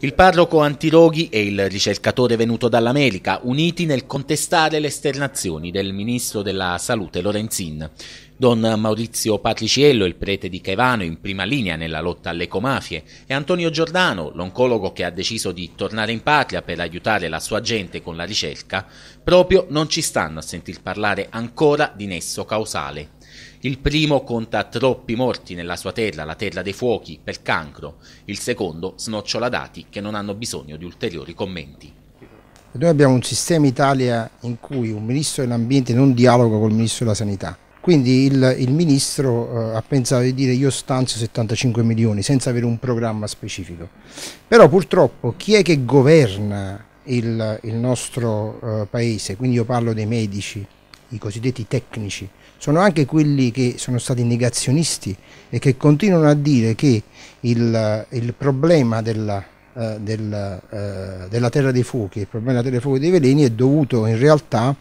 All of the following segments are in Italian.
Il parroco Antiroghi e il ricercatore venuto dall'America, uniti nel contestare le esternazioni del ministro della Salute Lorenzin. Don Maurizio Patriciello, il prete di Caivano in prima linea nella lotta alle comafie, e Antonio Giordano, l'oncologo che ha deciso di tornare in patria per aiutare la sua gente con la ricerca, proprio non ci stanno a sentir parlare ancora di nesso causale il primo conta troppi morti nella sua terra, la terra dei fuochi, per cancro. Il secondo snocciola dati che non hanno bisogno di ulteriori commenti. Noi abbiamo un sistema Italia in cui un ministro dell'ambiente non dialoga col ministro della sanità. Quindi il, il ministro eh, ha pensato di dire io stanzio 75 milioni senza avere un programma specifico. Però purtroppo chi è che governa il, il nostro eh, paese, quindi io parlo dei medici, i cosiddetti tecnici, sono anche quelli che sono stati negazionisti e che continuano a dire che il, il problema della, eh, del, eh, della, terra dei fuochi, il problema della terra dei fuochi e dei veleni è dovuto in realtà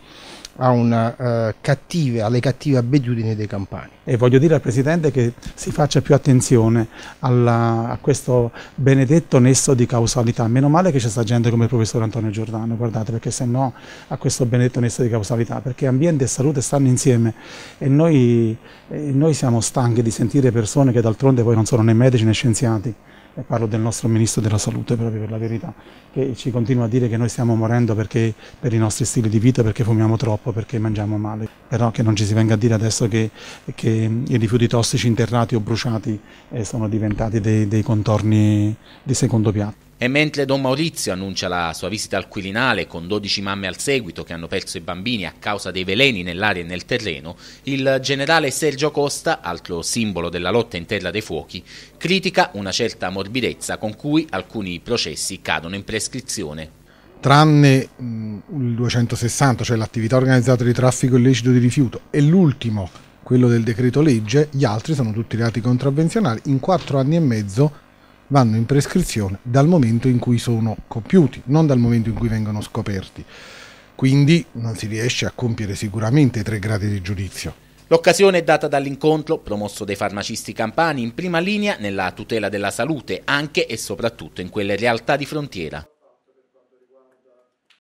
una, uh, eh, cattive, alle cattive abitudini dei campani. E voglio dire al Presidente che si faccia più attenzione alla, a questo benedetto nesso di causalità. Meno male che c'è sta gente come il Professor Antonio Giordano, guardate, perché se no a questo benedetto nesso di causalità, perché ambiente e salute stanno insieme e noi, e noi siamo stanchi di sentire persone che d'altronde poi non sono né medici né scienziati E parlo del nostro Ministro della Salute proprio per la verità, che ci continua a dire che noi stiamo morendo perché, per i nostri stili di vita, perché fumiamo troppo, troppo perché mangiamo male. Però che non ci si venga a dire adesso che, che i rifiuti tossici interrati o bruciati eh, sono diventati dei, dei contorni di secondo piatto. E mentre Don Maurizio annuncia la sua visita al Quirinale con 12 mamme al seguito che hanno perso i bambini a causa dei veleni nell'aria e nel terreno, il generale Sergio Costa, altro simbolo della lotta in terra dei fuochi, critica una certa morbidezza con cui alcuni processi cadono in prescrizione tranne il 260, cioè l'attività organizzata di traffico illecito di rifiuto, e l'ultimo, quello del decreto legge, gli altri sono tutti reati contravvenzionali, in quattro anni e mezzo vanno in prescrizione dal momento in cui sono compiuti, non dal momento in cui vengono scoperti. Quindi non si riesce a compiere sicuramente i tre gradi di giudizio. L'occasione è data dall'incontro promosso dai farmacisti campani in prima linea nella tutela della salute, anche e soprattutto in quelle realtà di frontiera.